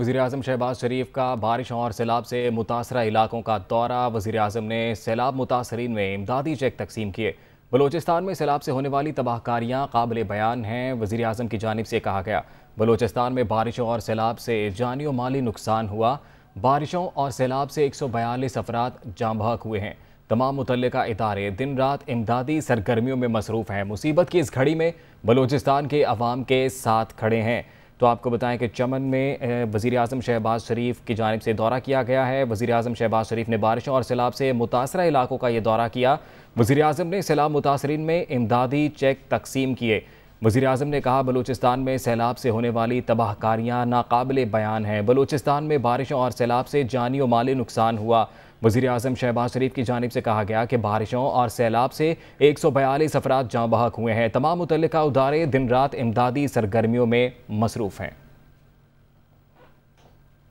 वजी अजम शहबाज शरीफ का बारिश और सैलाब से मुतासर इलाकों का दौरा वजी अजम ने सैलाब मुतासरीन में इमदादी चेक तकसीम किए बलोचिस्तान में सैलाब से होने वाली तबाहकारियाँ काबिल बयान हैं वजी अजम की जानब से कहा गया बलोचिस्तान में बारिशों और सैलाब से जानी माली नुकसान हुआ बारिशों और सैलाब से एक सौ बयालीस अफराद जाम बहक हुए हैं तमाम मुतल इदारे दिन रात इमदादी सरगर्मियों में मसरूफ़ हैं मुसीबत की इस घड़ी में बलोचिस्तान के अवाम के साथ खड़े हैं तो आपको बताएं कि चमन में वज़ी अजम शहबाज शरीफ की जानब से दौरा किया गया है वज़ी अजम शहबाज शरीफ ने बारिशों और सैलाब से मुतासर इलाकों का ये दौरा किया वज़ी अजम ने सैलाब मुतासरीन में इमदादी चेक तकसीम किए वज़ी अजम ने कहा बलूचिस्तान में सैलाब से होने वाली तबाहकारियाँ नाकबिल बयान हैं बलूचिस्तान में बारिशों और सैलाब से जानी व माली नुकसान हुआ वजीर अजम शहबाज शरीफ की जानब से कहा गया कि बारिशों और सैलाब से एक सौ बयालीस अफराद जाँ बहक हुए हैं तमाम मुतल उदारे दिन रात इमदादी सरगर्मियों में मसरूफ़ हैं